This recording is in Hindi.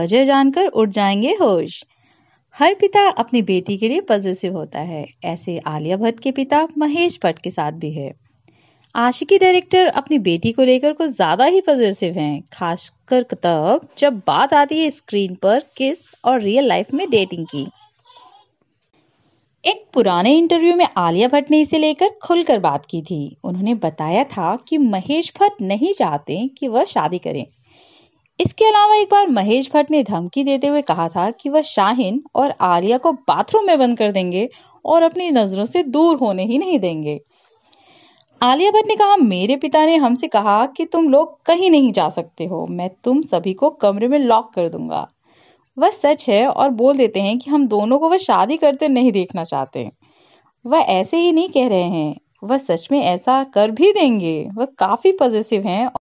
वजह जानकर उड़ जाएंगे होश हर पिता अपनी बेटी के लिए पॉजिटिव होता है ऐसे आलिया भट्ट के पिता महेश भट्ट के साथ भी है आशिकी डायरेक्टर अपनी बेटी को लेकर कुछ ज्यादा ही पॉजिटिव हैं खासकर तब जब बात आती है स्क्रीन पर किस और रियल लाइफ में डेटिंग की एक पुराने इंटरव्यू में आलिया भट्ट ने इसे लेकर खुलकर बात की थी उन्होंने बताया था कि महेश भट्ट नहीं चाहते कि वह शादी करें इसके अलावा एक बार महेश भट्ट ने धमकी देते हुए कहा था कि वह शाहिन और आलिया को बाथरूम में बंद कर देंगे और अपनी नज़रों से दूर होने ही नहीं देंगे आलिया भट्ट ने कहा मेरे पिता ने हमसे कहा कि तुम लोग कहीं नहीं जा सकते हो मैं तुम सभी को कमरे में लॉक कर दूंगा वह सच है और बोल देते हैं कि हम दोनों को वह शादी करते नहीं देखना चाहते वह ऐसे ही नहीं कह रहे हैं वह सच में ऐसा कर भी देंगे वह काफ़ी पॉजिटिव हैं